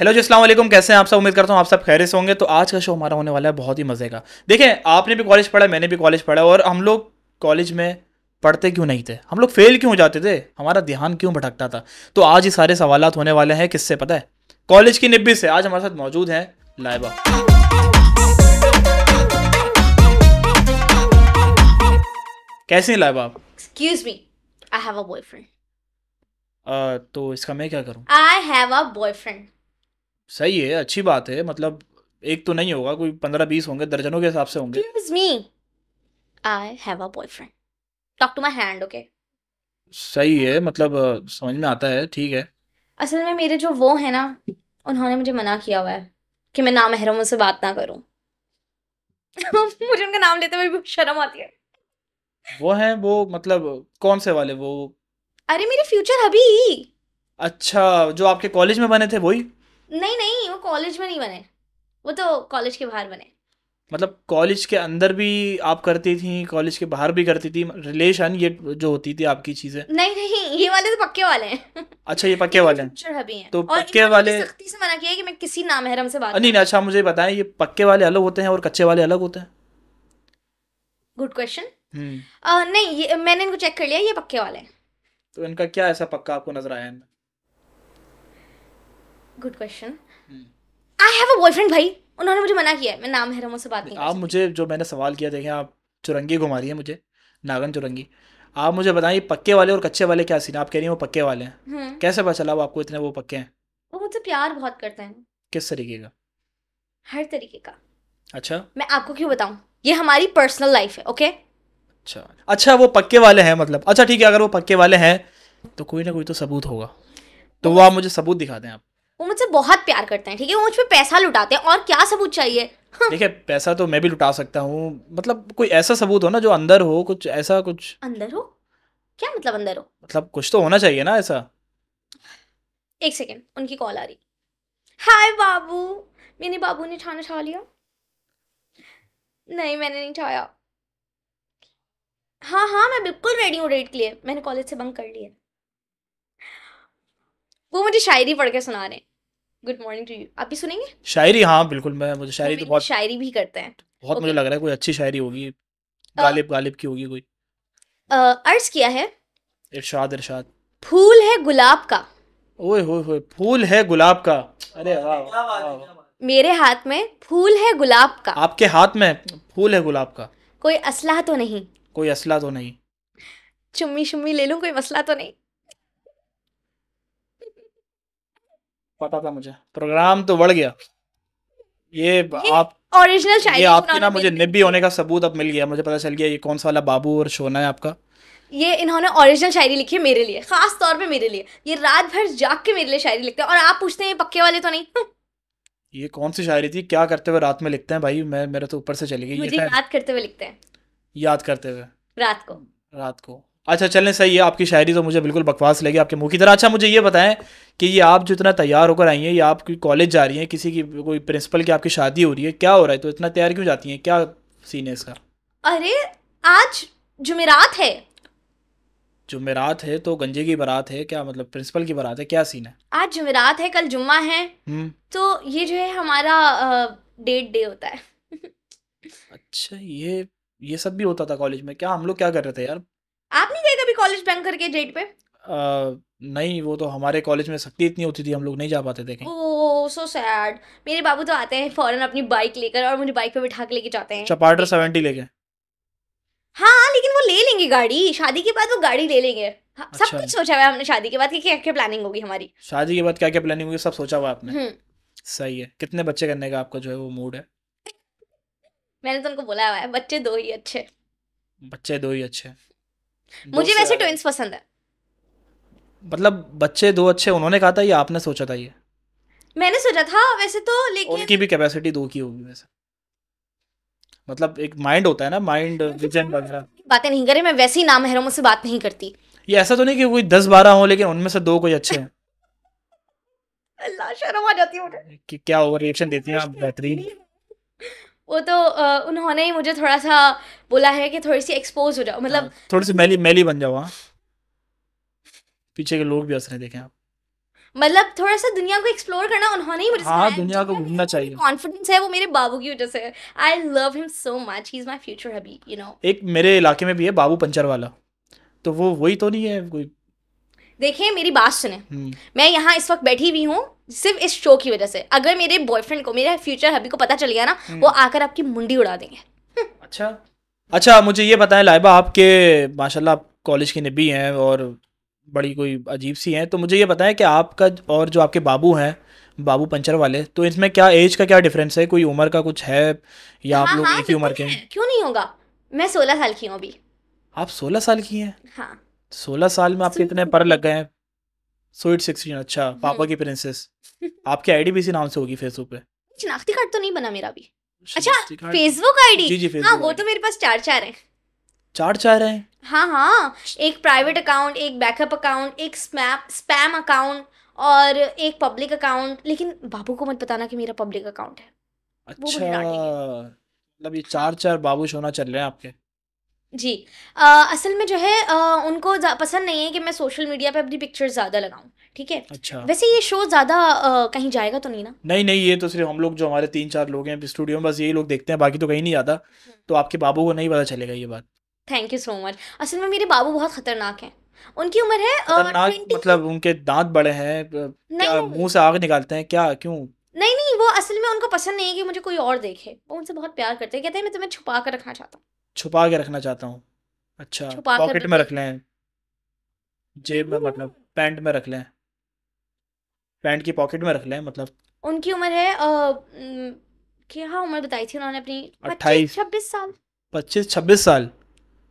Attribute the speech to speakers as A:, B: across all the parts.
A: Hello जी असलम कैसे हैं आप सब उम्मीद करता हूँ आप सब खैर से होंगे तो आज का शो हमारा होने वाला है बहुत ही मज़े का देखें आपने भी कॉलेज पढ़ा मैंने भी कॉलेज पढ़ा और हम लोग कॉलेज में पढ़ते क्यों नहीं थे हम लोग फेल क्यों हो जाते थे हमारा ध्यान क्यों भटकता था तो आज ये सारे सवाल होने वाले हैं किससे पता है कॉलेज की निब्बी से आज हमारे साथ मौजूद हैं लाइबा कैसे हैं Laiba
B: excuse me I have a boyfriend
A: तो इसका मैं क्या करूं
B: आई हैव अ बॉयफ्रेंड
A: सही है अच्छी बात है मतलब एक तो नहीं होगा कोई पंद्रह बीस होंगे दर्जनों के हिसाब से होंगे
B: me I have a boyfriend talk to my hand okay
A: सही है मतलब समझ में आता है ठीक है
B: असल में मेरे जो वो है ना उन्होंने मुझे मना किया हुआ है कि मैं नामहरमों से बात ना करूं मुझे उनका नाम लेते हुए शर्म आती है
A: वो हैं वो मतलब कौन से वाले वो
B: अरे मेरे फ्यूचर अभी
A: अच्छा जो आपके कॉलेज में बने थे वही
B: नहीं नहीं वो कॉलेज में नहीं बने वो तो कॉलेज के बाहर बने
A: मतलब कॉलेज के अंदर भी आप करती थी कॉलेज के बाहर भी करती थी रिलेशन ये जो होती थी आपकी चीजें
B: नहीं नहीं ये वाले तो पक्के वाले हैं
A: अच्छा ये पक्के वाले
B: हैं तो पक्के वाले सख्ती से मना किया है कि मैं किसी नामहरम से बात नहीं
A: अच्छा मुझे बताएं ये पक्के वाले अलग होते हैं और कच्चे वाले अलग होते हैं गुड क्वेश्चन हम्म।
B: नहीं ये मैंने इनको चेक कर लिया ये पक्के वाले हैं
A: तो इनका क्या ऐसा पक्का आपको नजर आया इनमें
B: good question I have a boyfriend भाई उन्होंने मुझे मना किया है मैं नाम है से बात नहीं
A: आप मुझे जो मैंने सवाल किया देखें आप चुरंगी घुमा रही है मुझे नागन चुरंगी आप मुझे बताइए पक्के वाले और कच्चे वाले क्या सीन आप कह रही हैं वो पक्के वाले हैं हम्म। कैसे पता चला वो आपको इतने वो पक्के हैं
B: वो मुझसे प्यार बहुत करते हैं किस तरीके का हर तरीके का अच्छा मैं आपको क्यों बताऊं ये हमारी पर्सनल लाइफ है ओके
A: अच्छा अच्छा वो पक्के वाले हैं मतलब अच्छा ठीक है अगर वो पक्के वाले हैं तो कोई ना कोई तो सबूत होगा तो वो आप मुझे सबूत दिखा दें आप
B: वो मुझसे बहुत प्यार करते हैं ठीक है वो मुझ पर पैसा लुटाते हैं और क्या सबूत चाहिए
A: हाँ। देखिए पैसा तो मैं भी लुटा सकता हूँ मतलब कोई ऐसा सबूत हो ना जो अंदर हो कुछ ऐसा कुछ
B: अंदर हो क्या मतलब अंदर हो
A: मतलब कुछ तो होना चाहिए ना ऐसा
B: एक सेकेंड उनकी कॉल आ रही हाय बाबू मैंने बाबू ने छाना छा लिया नहीं मैंने नहीं छाया हाँ हाँ मैं बिल्कुल रेडी हूँ रेड के लिए मैंने कॉलेज से बंक कर लिया वो मुझे शायरी पढ़ के सुना रहे हैं गुड मॉर्निंग टू यू आप भी सुनेंगे
A: शायरी हाँ बिल्कुल मैं मुझे शायरी तो बहुत
B: शायरी भी करते हैं
A: बहुत okay. मुझे लग रहा है कोई अच्छी शायरी होगी गालिब गालिब की होगी कोई
B: अर्ज किया है
A: इरशाद इरशाद
B: फूल है गुलाब का
A: ओए होए होए फूल है गुलाब का अरे वाह
B: मेरे हाथ में फूल है गुलाब का
A: आपके हाथ में फूल है गुलाब का
B: कोई असला तो नहीं
A: कोई असला तो नहीं
B: चुम्मी शुम्मी ले लूं कोई मसला तो नहीं
A: पता था मुझे प्रोग्राम तो बढ़ गया ये, ये आप
B: ओरिजिनल ये आपके ना मुझे
A: निब्बी होने का सबूत अब मिल गया मुझे पता चल गया ये कौन सा वाला बाबू और सोना है आपका
B: ये इन्होंने ओरिजिनल शायरी लिखी है मेरे लिए खास तौर पे मेरे लिए ये रात भर जाग के मेरे लिए शायरी लिखते हैं और आप पूछते हैं पक्के वाले तो नहीं
A: हम्म। ये कौन सी शायरी थी क्या करते हुए रात में लिखते हैं भाई मैं मेरा तो ऊपर से चली गई मुझे तो याद
B: करते हुए लिखते हैं याद करते हुए रात को
A: रात को अच्छा चलें सही है आपकी शायरी तो मुझे बिल्कुल बकवास लगी आपके मुंह की तरह अच्छा मुझे ये बताएं कि ये आप जो इतना तैयार होकर आई हैं या आप कॉलेज जा रही हैं किसी की कोई प्रिंसिपल की आपकी शादी हो रही है क्या हो रहा है तो इतना तैयार क्यों जाती हैं क्या सीन है इसका
B: अरे आज जुमेरात है
A: जुमेरात है तो गंजे की बारात है क्या मतलब प्रिंसिपल की बारात है क्या सीन है
B: आज जुमेरात है कल जुम्मा है हम्म। तो ये जो है हमारा डेट डे होता है
A: अच्छा ये ये सब भी होता था कॉलेज में क्या हम लोग क्या कर रहे थे यार
B: आप नहीं गए कभी कॉलेज बैंक करके डेट पे आ,
A: नहीं वो तो हमारे कॉलेज में सख्ती इतनी होती थी हम लोग नहीं जा पाते थे
B: ओ सो सैड मेरे बाबू तो आते हैं फॉरन अपनी बाइक लेकर और मुझे बाइक पे बिठा के लेके जाते हैं
A: चपाटर सेवेंटी लेके
B: हाँ लेकिन वो ले लेंगे गाड़ी शादी के बाद वो गाड़ी ले लेंगे हाँ, अच्छा। सब कुछ सोचा हुआ है हमने शादी के बाद कि क्या क्या प्लानिंग होगी हमारी
A: शादी के बाद क्या क्या प्लानिंग होगी सब सोचा हुआ आपने हम्म। सही है कितने बच्चे करने का आपका जो है वो मूड है
B: मैंने तो उनको बोला हुआ है बच्चे दो ही अच्छे
A: बच्चे दो ही अच्छे
B: मुझे वैसे ट्विंस पसंद है
A: मतलब बच्चे दो अच्छे उन्होंने कहा था या आपने सोचा था ये
B: मैंने सोचा था वैसे तो लेकिन उनकी
A: भी कैपेसिटी दो की होगी वैसे मतलब एक माइंड होता है ना माइंड विजन तो वगैरह
B: बातें नहीं करे मैं वैसे ही नाम है मुझसे बात नहीं करती
A: ये ऐसा तो नहीं कि कोई दस बारह हो लेकिन उनमें से दो कोई अच्छे हैं
B: अल्लाह शर्म आ जाती है मुझे
A: क्या ओवर रिएक्शन देती हैं आप बेहतरीन
B: वो तो उन्होंने ही मुझे थोड़ा सा बोला है कि थोड़ी सी एक्सपोज हो जाओ हाँ, मतलब
A: थोड़ी सी मैली मैली बन जाओ हाँ। पीछे के लोग भी हंस रहे देखें आप
B: मतलब थोड़ा सा दुनिया को एक्सप्लोर करना उन्होंने ही मुझे हाँ,
A: दुनिया को घूमना चाहिए
B: कॉन्फिडेंस है वो मेरे बाबू की वजह से I love him so much he is my future hubby you know
A: एक मेरे इलाके में भी है बाबू पंचर वाला तो वो वही तो नहीं है कोई
B: देखिए मेरी बात सुने हम्म। मैं यहाँ इस वक्त बैठी हुई हूँ सिर्फ इस शो की वजह से अगर मेरे बॉयफ्रेंड को मेरे फ्यूचर हबी को पता चल गया ना हम्म। वो आकर आपकी मुंडी उड़ा देंगे हम्म।
A: अच्छा अच्छा मुझे ये बताएं लाइबा आपके माशाल्लाह आप कॉलेज की निबी हैं और बड़ी कोई अजीब सी हैं तो मुझे ये बताएं कि आपका और जो आपके बाबू हैं बाबू पंचर वाले तो इसमें क्या एज का क्या डिफरेंस है कोई उम्र का कुछ है या आप हाँ, लोग हाँ, एक ही तो उम्र के क्यों
B: नहीं होगा मैं सोलह साल की हूँ अभी
A: आप सोलह साल की हैं हाँ सोलह साल में आपके इतने पर लग गए हैं स्वीट सिक्सटीन अच्छा हम्म। पापा की प्रिंसेस आपकी आईडी भी इसी नाम से होगी फेसबुक पे
B: शनाख्ती कार्ड तो नहीं बना मेरा भी
A: अच्छा फेसबुक आईडी जी जी फेसबुक हाँ वो तो
B: मेरे पास चार चार हैं
A: चार चार हैं
B: हाँ हाँ एक प्राइवेट अकाउंट एक बैकअप अकाउंट एक स्पैम अकाउंट और एक पब्लिक अकाउंट लेकिन बाबू को मत बताना कि मेरा पब्लिक अकाउंट है
A: अच्छा मतलब ये चार चार बाबू होना चल रहे हैं आपके
B: जी आ, असल में जो है आ, उनको पसंद नहीं है कि मैं सोशल मीडिया पे अपनी पिक्चर ज़्यादा लगाऊं ठीक है अच्छा वैसे ये शो ज़्यादा कहीं जाएगा तो नहीं ना
A: नहीं नहीं ये तो सिर्फ हम लोग जो हमारे तीन चार लोग हैं स्टूडियो में बस यही लोग देखते हैं बाकी तो कहीं नहीं जाता हम्म। तो आपके बाबू को नहीं पता चलेगा ये बात
B: थैंक यू सो मच असल में मेरे बाबू बहुत खतरनाक हैं उनकी उम्र है
A: मतलब उनके दांत बड़े हैं मुंह से आग निकालते हैं क्या क्यों
B: नहीं नहीं वो असल में उनको पसंद नहीं है कि मुझे कोई और देखे वो उनसे बहुत प्यार करते हैं कहते हैं मैं तुम्हें छुपा कर रखना
A: चाहता हूँ छुपा के रखना चाहता हूँ अच्छा छुपा पॉकेट में रख लें जेब में मतलब पैंट में रख लें पैंट की पॉकेट में रख लें मतलब
B: उनकी उम्र है आ, हाँ उम्र बताई थी उन्होंने अपनी अट्ठाईस छब्बीस साल
A: पच्चीस छब्बीस साल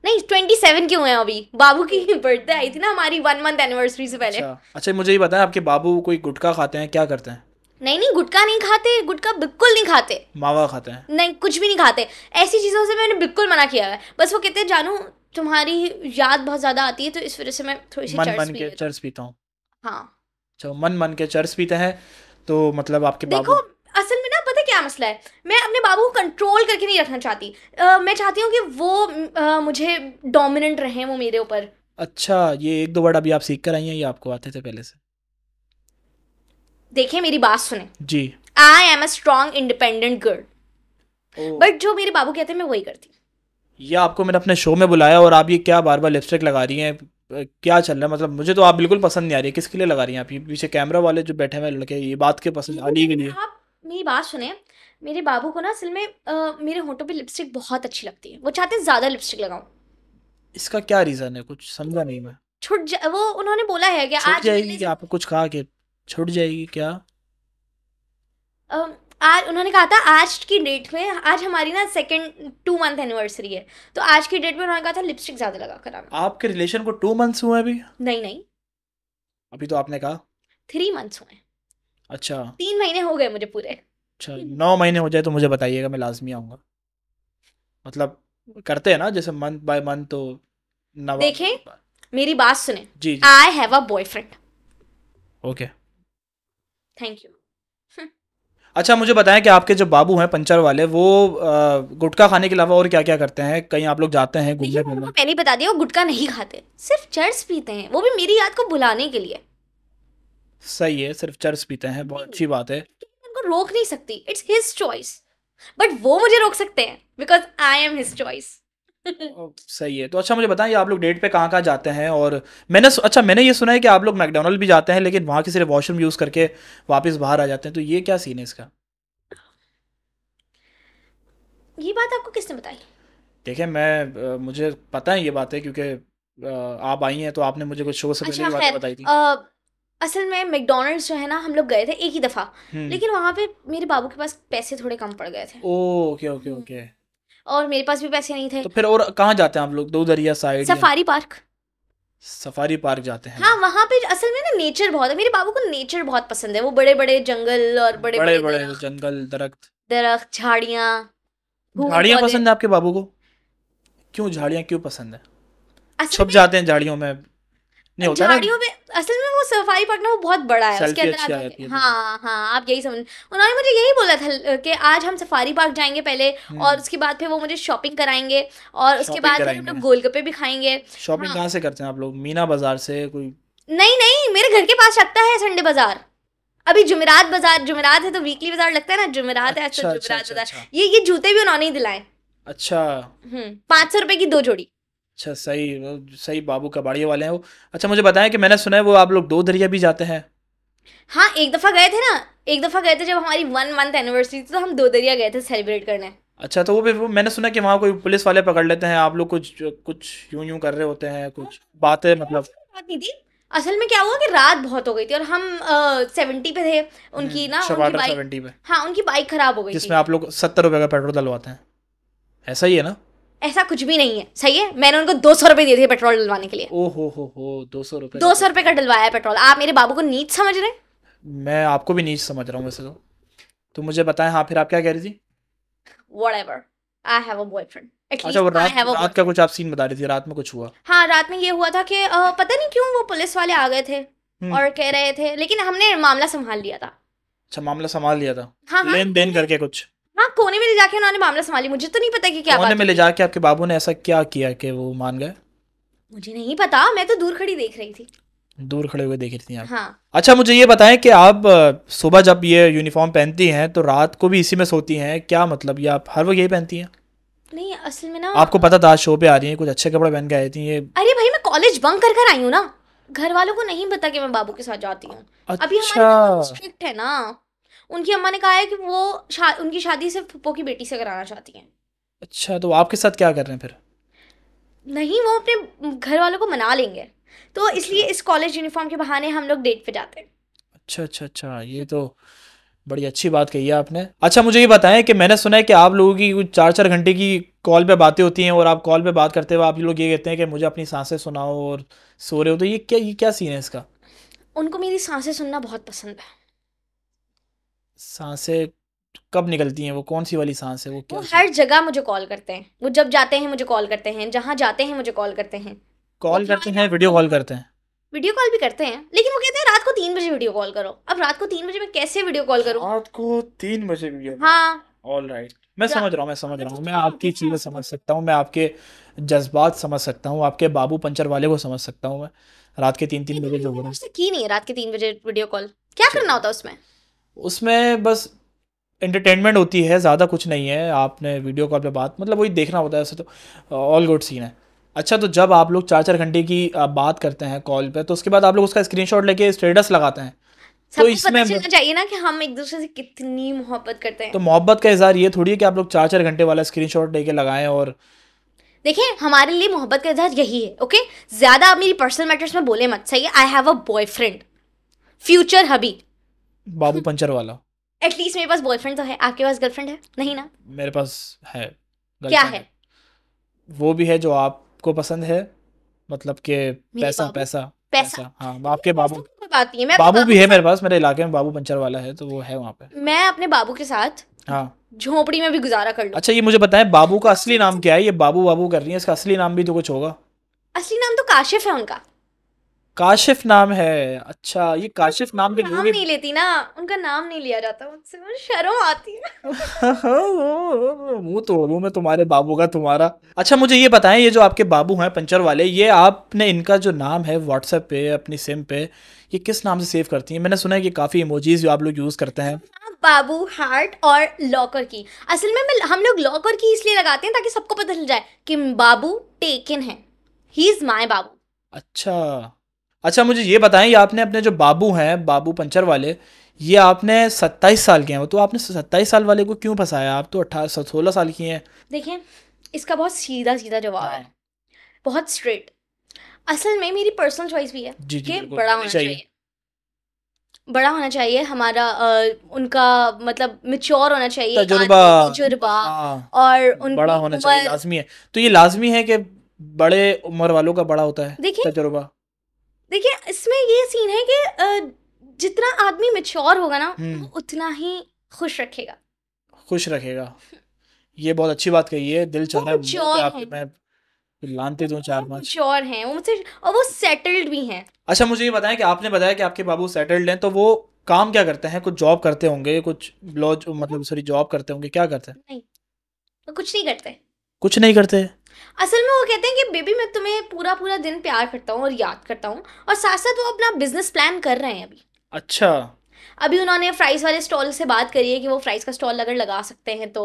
B: नहीं ट्वेंटी सेवन क्यों है अभी बाबू की बर्थडे आई थी ना हमारी वन मंथ एनिवर्सरी से पहले अच्छा,
A: अच्छा मुझे ये बताएं आपके बाबू कोई गुटखा खाते हैं क्या करते हैं
B: नहीं नहीं गुटका नहीं खाते गुटका बिल्कुल नहीं खाते
A: मावा खाते हैं
B: नहीं कुछ भी नहीं खाते ऐसी चीज़ों से मैंने बिल्कुल मना किया है बस वो कहते हैं जानू तुम्हारी याद बहुत ज़्यादा आती है तो इस वजह से मैं थोड़ी सी मन मन के
A: चर्च पीता हूँ हाँ चलो मन मन के चर्च पीते हैं तो मतलब आपके देखो
B: असल में ना पता क्या मसला है मैं अपने बाबू को कंट्रोल करके नहीं रखना चाहती मैं चाहती हूँ कि वो मुझे डोमिनेंट रहे वो मेरे ऊपर
A: अच्छा ये एक दो वर्ड अभी आप सीख कर आई हैं ये आपको आते थे पहले से
B: देखिए मेरी बात सुने जी I am a strong independent girl but जो मेरे बाबू कहते हैं मैं वही करती
A: ये आपको मैंने अपने शो में बुलाया और आप ये क्या बार बार लिपस्टिक लगा रही हैं क्या चल रहा है मतलब मुझे तो आप बिल्कुल पसंद नहीं आ रही है किसके लिए लगा रही हैं आप ये पीछे कैमरा वाले जो बैठे हैं लड़के ये बात के पसंद आ के लिए
B: आप मेरी बात सुने मेरे बाबू को ना असल में आ, मेरे होंठों पर लिपस्टिक बहुत अच्छी लगती है वो चाहते हैं ज़्यादा लिपस्टिक लगाऊ
A: इसका क्या रीज़न है कुछ समझा नहीं मैं
B: छुट जा वो उन्होंने बोला है कि आज
A: आपको कुछ कहा कि छुट जाएगी क्या
B: आज उन्होंने कहा था आज की डेट में आज हमारी ना सेकंड टू मंथ एनिवर्सरी है तो आज की डेट में उन्होंने कहा था लिपस्टिक ज्यादा लगा कर
A: आपके रिलेशन को टू मंथ्स हुए अभी नहीं नहीं अभी तो आपने कहा
B: थ्री मंथ्स हुए अच्छा तीन महीने हो गए मुझे पूरे
A: अच्छा नौ महीने हो जाए तो मुझे बताइएगा मैं लाजमी आऊँगा मतलब करते हैं ना जैसे मंथ बाय मंथ तो देखें
B: मेरी बात सुने जी I have a boyfriend okay thank you
A: अच्छा मुझे बताएं कि आपके जो बाबू हैं पंचर वाले वो गुटखा खाने के अलावा और क्या क्या करते हैं कहीं आप लोग जाते हैं घूमने फिरने
B: मैंने बता दिया वो गुटखा नहीं खाते सिर्फ चर्च पीते हैं वो भी मेरी याद को भुलाने के लिए
A: सही है सिर्फ चर्च पीते हैं बहुत अच्छी बात है
B: उनको रोक नहीं सकती इट्स हिज चॉइस बट वो मुझे रोक सकते हैं because I am his choice सही
A: है तो अच्छा मुझे बताएं आप लोग डेट पे कहाँ कहाँ जाते हैं और मैंने अच्छा मैंने ये सुना है कि आप लोग मैकडोनल्ड भी जाते हैं लेकिन वहाँ के सिर्फ वॉशरूम यूज़ करके वापस बाहर आ जाते हैं तो ये क्या सीन है इसका
B: ये बात आपको किसने बताई
A: देखिए मैं आ, मुझे पता है ये बात है क्योंकि आप आई हैं तो आपने मुझे कुछ शो से पहले अच्छा, बताई थी आ,
B: असल में मैकडोनल्ड्स जो है ना हम लोग गए थे एक ही दफ़ा हम्म। लेकिन वहाँ पे मेरे बाबू के पास पैसे थोड़े कम पड़ गए थे
A: ओके ओके ओके और मेरे पास भी पैसे नहीं थे तो फिर और कहाँ जाते हैं आप लोग दो दरिया side safari park safari park जाते हैं
B: हाँ वहाँ पे असल में ना नेचर बहुत है मेरे बाबू को नेचर बहुत पसंद है वो बड़े बड़े जंगल और बड़े बड़े,
A: बड़े जंगल दरख्त
B: दरख्त झाड़िया झाड़िया पसंद
A: है आपके बाबू को क्यों झाड़िया क्यों पसंद है छुप जाते हैं झाड़ियों में झाड़ियों अच्छा,
B: में असल में वो सफाई वो बहुत बड़ा है उसके अंदर अच्छा हाँ हाँ आप यही समझ उन्होंने मुझे यही बोला था कि आज हम सफारी पार्क जाएंगे पहले और हम्म। उसके बाद फिर वो मुझे शॉपिंग कराएंगे और उसके बाद हम लोग गोलगप्पे भी खाएंगे
A: शॉपिंग हाँ। कहाँ से करते हैं आप लोग मीना बाजार से कोई
B: नहीं नहीं मेरे घर के पास लगता है संडे बाजार अभी जुमेरात बाजार जुमेरात है तो वीकली बाजार लगता है ना जुमेरात है जुमेरात तो अच्छा, अच्छा, बाजार ये ये जूते भी उन्होंने ही दिलाए अच्छा हम्म, पाँच सौ रुपए की दो जोड़ी
A: अच्छा सही सही बाबू कबाड़िया वाले हैं वो अच्छा मुझे बताएं कि मैंने सुना है वो आप लोग दो दरिया भी जाते हैं
B: हाँ एक दफ़ा गए थे ना एक दफ़ा गए थे जब हमारी वन मंथ एनिवर्सरी थी तो हम दो दरिया गए थे सेलिब्रेट करने
A: अच्छा तो वो भी वो मैंने सुना कि वहाँ कोई पुलिस वाले पकड़ लेते हैं आप लोग कुछ कुछ यूं यूं कर रहे होते हैं हाँ। कुछ बातें मतलब
B: बात नहीं थी असल में क्या हुआ कि रात बहुत हो गई थी और हम सेवेंटी पे थे उनकी हम्म, ना उनकी बाइक हाँ उनकी बाइक खराब हो गई जिसमें
A: आप लोग सत्तर रुपये का पेट्रोल डलवाते हैं ऐसा ही है ना
B: ऐसा कुछ भी नहीं है सही है मैंने उनको दो सौ रुपए दिए थे पेट्रोल डलवाने के लिए
A: ओ हो हो हो दो सौ रुपए दो सौ
B: रुपए का डलवाया है पेट्रोल आप मेरे बाबू को नीच समझ रहे
A: मैं आपको भी नीच समझ रहा हूँ वैसे तो तो मुझे बताएं हाँ फिर आप क्या कह रही थी
B: whatever I have a boyfriend अच्छा वो रात, रात
A: का कुछ आप सीन बता रही थी रात में कुछ हुआ
B: हाँ रात में ये हुआ था कि पता नहीं क्यों वो पुलिस वाले आ गए थे हम्म। और कह रहे थे लेकिन हमने मामला संभाल लिया था
A: अच्छा मामला संभाल लिया था हाँ, हाँ। लेन देन करके कुछ
B: हाँ कोने में ले जाके उन्होंने मामला संभाली मुझे तो नहीं पता कि क्या कोने में ले
A: जाके आपके बाबू ने ऐसा क्या किया कि वो मान गए
B: मुझे नहीं पता मैं तो दूर खड़ी देख रही थी
A: दूर खड़े हुए देख रही थी आप हाँ। अच्छा मुझे ये बताएं कि आप सुबह जब ये यूनिफॉर्म पहनती हैं तो रात को भी इसी में सोती हैं क्या मतलब ये आप हर वक्त यही पहनती हैं
B: नहीं असल में ना आपको
A: पता था शो पे आ रही है कुछ अच्छे कपड़े पहन के आई थी ये
B: अरे भाई मैं कॉलेज बंक कर कर आई हूँ ना घर वालों को नहीं पता कि मैं बाबू के साथ जाती हूँ
A: अच्छा। अभी स्ट्रिक्ट
B: है ना उनकी अम्मा ने कहा है कि वो शा, उनकी शादी सिर्फ पप्पो की बेटी से कराना चाहती हैं
A: अच्छा तो आपके साथ क्या कर रहे हैं फिर
B: नहीं वो अपने घर वालों को मना लेंगे तो अच्छा। इसलिए इस कॉलेज यूनिफॉर्म के बहाने हम लोग डेट पे जाते हैं
A: अच्छा अच्छा अच्छा ये तो बड़ी अच्छी बात कही है आपने अच्छा मुझे ये बताएं कि मैंने सुना है कि आप लोगों की कुछ चार चार घंटे की कॉल पे बातें होती हैं और आप कॉल पे बात करते हुए आप लोग ये कहते हैं कि मुझे अपनी सांसें सुनाओ और सो रहे हो तो ये क्या ये क्या सीन है इसका
B: उनको मेरी सांसें सुनना बहुत पसंद है
A: सांसें कब निकलती हैं वो कौन सी वाली सांस है वो क्या वो
B: हर जगह मुझे कॉल करते हैं वो जब जाते हैं मुझे कॉल करते हैं जहाँ जाते हैं मुझे कॉल करते हैं
A: कॉल करते हैं वीडियो कॉल करते हैं
B: वीडियो कॉल भी करते हैं लेकिन वो कहते हैं रात को तीन बजे वीडियो कॉल करो अब रात को तीन बजे मैं कैसे वीडियो कॉल करूँ रात
A: को तीन बजे वीडियो हाँ ऑल राइट right. मैं समझ रहा हूँ मैं समझ रहा हूँ मैं आपकी चीज़ें समझ सकता हूँ मैं आपके जज्बात समझ सकता हूँ आपके बाबू पंचर वाले को समझ सकता हूँ मैं रात के तीन तीन बजे जो बोल रहा हूँ
B: की नहीं है रात के तीन बजे वीडियो कॉल क्या करना होता है उसमें
A: उसमें बस एंटरटेनमेंट होती है ज़्यादा कुछ नहीं है आपने वीडियो कॉल पे बात मतलब वही देखना होता है वैसे तो ऑल गुड सीन है अच्छा तो जब आप लोग चार चार घंटे की बात करते हैं कॉल पे तो उसके बाद आप लोग उसका स्क्रीनशॉट लेके स्टेटस लगाते हैं तो इसमें चाहिए
B: ना कि हम एक दूसरे से कितनी मोहब्बत करते हैं तो
A: मोहब्बत का इजहार ये थोड़ी है कि आप लोग चार चार घंटे वाला शॉट लेके लगाएं और
B: देखिए हमारे लिए मोहब्बत का इजहार यही है ओके ज़्यादा आप मेरी पर्सनल मैटर्स में बोले मत सही I have a boyfriend future hubby
A: बाबू पंचर वाला
B: एटलीस्ट मेरे पास बॉयफ्रेंड तो है आपके पास गर्लफ्रेंड है नहीं ना
A: मेरे पास है क्या है वो भी है जो आपको पसंद है मतलब के पैसा पैसा पैसा हाँ आपके बाबू तो
B: बात नहीं है मैं बाबू भी
A: है मेरे पास मेरे इलाके में बाबू पंचर वाला है तो वो है वहाँ
B: पे मैं अपने बाबू के साथ हाँ झोपड़ी में भी गुजारा कर लूँ
A: अच्छा ये मुझे बताएं बाबू का असली नाम क्या है ये बाबू बाबू कर रही है इसका असली नाम भी तो कुछ होगा
B: असली नाम तो काशिफ है उनका
A: काशिफ नाम है अच्छा ये काशिफ नाम भी नाम नहीं
B: लेती ना उनका नाम नहीं लिया जाता मुझसे शर्म आती है
A: मुंह तोड़ मैं तुम्हारे बाबू का तुम्हारा अच्छा मुझे ये बताएं ये जो आपके बाबू हैं पंचर वाले ये आपने इनका जो नाम है व्हाट्सएप पे अपनी सिम पे ये किस नाम से सेव करती हैं मैंने सुना है कि काफ़ी इमोजीज आप लोग यूज़ करते हैं हाँ,
B: बाबू हार्ट और लॉकर की असल में हम लोग लॉकर की इसलिए लगाते हैं ताकि सबको पता चल जाए कि बाबू टेकन है ही इज़ माई बाबू
A: अच्छा अच्छा मुझे ये बताएं ये आपने अपने जो बाबू हैं बाबू पंचर वाले ये आपने सत्ताईस साल के हैं तो आपने सत्ताईस साल वाले को क्यों फंसाया आप तो अठारह सोलह साल की हैं
B: देखिए इसका बहुत सीधा सीधा जवाब है हाँ। बहुत स्ट्रेट असल में मेरी पर्सनल चॉइस भी है
A: जी, जी, कि बड़ा होना चाहिए।, चाहिए
B: बड़ा होना चाहिए हमारा आ, उनका मतलब मिच्योर होना चाहिए तजुर्बा तजुर्बा हाँ। और बड़ा होना चाहिए लाजमी
A: है तो ये लाजमी है कि बड़े उम्र वालों का बड़ा होता है देखिए तजुर्बा
B: देखिए इसमें ये सीन है कि जितना आदमी मेच्योर होगा ना हम्म। वो उतना ही खुश रखेगा
A: खुश रखेगा ये बहुत अच्छी बात कही है दिल चल रहा है लानते दो तो चार पांच
B: श्योर हैं वो मुझसे और वो सेटल्ड भी हैं
A: अच्छा मुझे ये बताएं कि आपने बताया कि आपके बाबू सेटल्ड हैं तो वो काम क्या करते हैं कुछ जॉब करते होंगे कुछ ब्लॉज मतलब सॉरी जॉब करते होंगे क्या करते हैं
B: नहीं कुछ नहीं करते
A: कुछ नहीं करते
B: असल में वो कहते हैं कि बेबी मैं तुम्हें पूरा पूरा दिन प्यार करता हूँ और याद करता हूँ और साथ साथ वो अपना बिजनेस प्लान कर रहे हैं अभी अच्छा अभी उन्होंने फ्राइज़ वाले स्टॉल से बात करी है कि वो फ्राइज़ का स्टॉल अगर लगा सकते हैं तो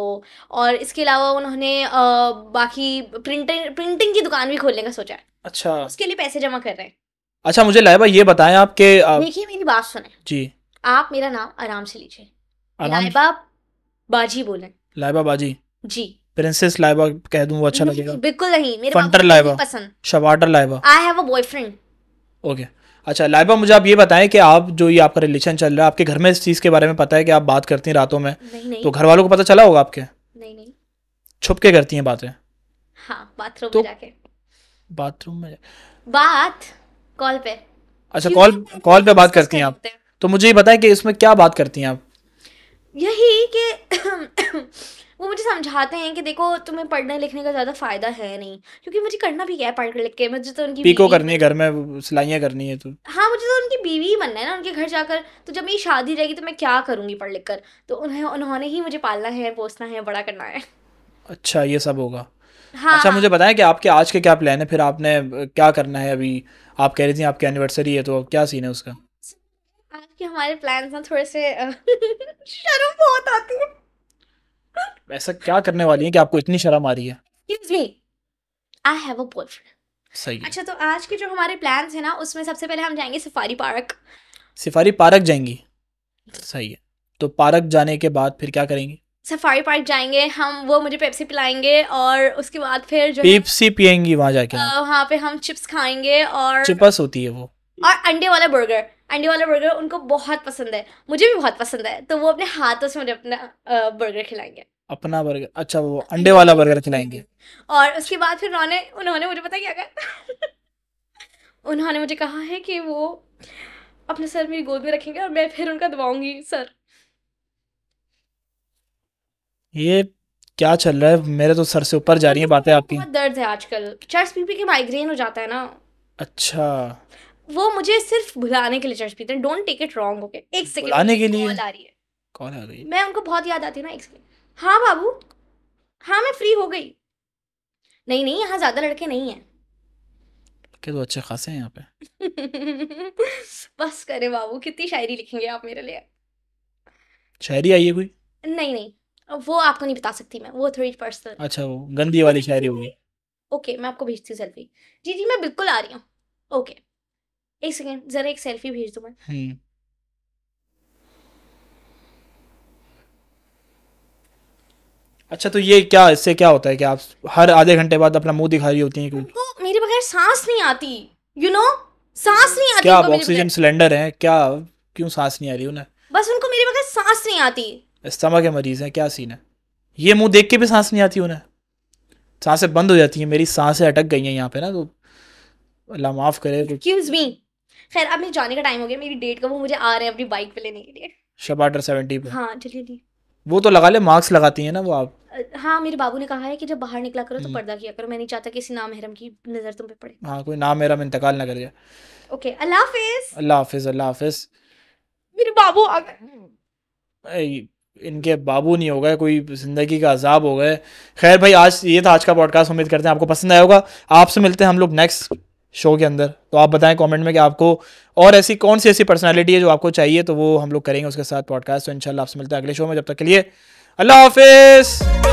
B: और इसके अलावा उन्होंने बाकी प्रिंटिंग प्रिंटिंग की दुकान भी खोलने का सोचा है अच्छा उसके लिए पैसे जमा कर रहे हैं
A: अच्छा मुझे लाइबा ये बताएं आप कि आप...
B: देखिए मेरी बात सुने जी आप मेरा नाम आराम से लीजिए लाइबा बाजी बोलें लाइबा बाजी जी
A: प्रिंसेस लाइबा कह दूं वो अच्छा लगेगा
B: बिल्कुल नहीं मेरे फंटर लाइबा पसंद
A: शवाटर Laiba
B: I have a boyfriend
A: okay अच्छा लाइबा मुझे आप ये बताएं कि आप जो ये आपका रिलेशन चल रहा है आपके घर में इस चीज़ के बारे में पता है कि आप बात करती हैं रातों में नहीं, नहीं। तो घर वालों को पता चला होगा आपके नहीं नहीं छुप के करती हैं बातें
B: हां बाथरूम तो, में जाके बाथरूम में बात कॉल पे
A: अच्छा कॉल कॉल पे बात करती हैं आप तो मुझे ये बताएं कि इसमें क्या बात करती हैं आप
B: यही कि वो मुझे समझाते हैं कि देखो तुम्हें पढ़ने लिखने का ज़्यादा फ़ायदा है नहीं क्योंकि मुझे करना भी क्या है पढ़ लिख के मुझे तो उनकी पीको करनी
A: है घर में सिलाइयाँ करनी है तो
B: हाँ मुझे तो उनकी बीवी ही बनना है ना उनके घर जाकर तो जब मेरी शादी रहेगी तो मैं क्या करूंगी पढ़ लिख कर तो उन्हें उन्होंने ही मुझे पालना है पोसना है बड़ा करना है
A: अच्छा ये सब होगा हाँ, अच्छा मुझे बताएं कि आपके आज के क्या प्लान है फिर आपने क्या करना है अभी आप कह रही थी आपकी एनिवर्सरी है तो क्या सीन है उसका आज
B: के हमारे प्लान्स ना थोड़े से शर्म बहुत आती है
A: ऐसा क्या करने वाली है कि आपको इतनी शर्म आ रही
B: है आई हैव अ बॉयफ्रेंड सही अच्छा तो आज के जो हमारे प्लान है ना उसमें सबसे पहले हम जाएंगे सफारी पार्क
A: सफारी पार्क जाएंगी सही है तो पार्क जाने के बाद फिर क्या करेंगे
B: सफारी पार्क जाएंगे हम वो मुझे पेप्सी पिलाएंगे और उसके बाद फिर जो पेप्सी
A: पियेंगी वहाँ जाके
B: वहाँ पे हम चिप्स खाएंगे और चिप्स होती है वो और अंडे वाला बर्गर अंडे वाला बर्गर उनको बहुत पसंद है मुझे भी बहुत पसंद है तो वो अपने हाथों से मुझे अपना बर्गर खिलाएंगे
A: अपना बर्गर अच्छा वो अंडे वाला बर्गर खिलाएंगे
B: और उसके बाद फिर उन्होंने उन्होंने मुझे पता क्या कहा उन्होंने मुझे कहा है कि वो अपने सर मेरी गोद में रखेंगे और मैं फिर उनका दबाऊंगी सर
A: ये क्या चल रहा है मेरे तो सर से ऊपर जा रही है बातें आपकी बहुत
B: दर्द है आजकल चेस्ट पीपी के माइग्रेन हो जाता है ना अच्छा वो मुझे सिर्फ भुलाने के लिए चर्च पीते हैं don't take it wrong okay एक सेकंड आने के लिए कॉल आ रही है कॉल आ गई मैं उनको बहुत याद आती है ना एक सेकंड हाँ बाबू हाँ मैं फ्री हो गई नहीं नहीं यहाँ ज़्यादा लड़के नहीं हैं
A: लड़के तो अच्छे खासे हैं यहाँ
B: पे बस करें बाबू कितनी शायरी लिखेंगे आप मेरे लिए
A: शायरी आई है कोई
B: नहीं नहीं वो आपको नहीं बता सकती मैं वो थोड़ी पर्सनल
A: अच्छा वो गंदी वाली शायरी होगी
B: ओके मैं आपको भेजती हूँ सेल्फी जी जी मैं बिल्कुल आ रही हूँ ओके एक सेकेंड जरा एक सेल्फी भेज दो मैं
A: हम्म। अच्छा तो ये क्या इससे क्या होता है कि आप हर आधे घंटे बाद अपना मुंह दिखा रही होती हैं क्योंकि
B: मेरे बगैर सांस नहीं आती यू you नो know? सांस नहीं आती क्या ऑक्सीजन
A: सिलेंडर है क्या क्यों सांस नहीं आ रही उन्हें
B: बस उनको मेरे बगैर सांस नहीं आती
A: अस्थमा के मरीज हैं क्या सीन है ये मुंह देख के भी सांस नहीं आती उन्हें सांसें बंद हो जाती हैं मेरी सांसें अटक गई हैं यहाँ पे ना तो अल्लाह माफ़ करे एक्सक्यूज तो मी
B: खैर अब मेरे जाने का टाइम हो गया मेरी डेट का वो मुझे आ रहे हैं अपनी बाइक पे लेने के लिए
A: शबाटर सेवेंटी पे
B: हाँ चलिए जी
A: वो तो लगा ले मार्क्स लगाती है ना वो आप
B: हाँ मेरे बाबू ने कहा है कि जब बाहर निकला करो तो हम्म। पर्दा किया करो मैं नहीं चाहता किसी नामहरम की नज़र तुम पे पड़े
A: हाँ कोई नामहरम इंतकाल ना कर जाए
B: ओके अल्लाह हाफिज
A: अल्लाह हाफिज अल्लाह हाफिज
B: मेरे बाबू आ गए
A: इनके बाबू नहीं हो गए कोई ज़िंदगी का अजाब हो गए खैर भाई आज ये था आज का पॉडकास्ट उम्मीद करते हैं आपको पसंद आया होगा आपसे मिलते हैं हम लोग नेक्स्ट शो के अंदर तो आप बताएं कमेंट में कि आपको और ऐसी कौन सी ऐसी पर्सनालिटी है जो आपको चाहिए तो वो हम लोग करेंगे उसके साथ पॉडकास्ट तो इंशाल्लाह आपसे मिलते हैं अगले शो में जब तक के लिए अल्लाह हाफिज़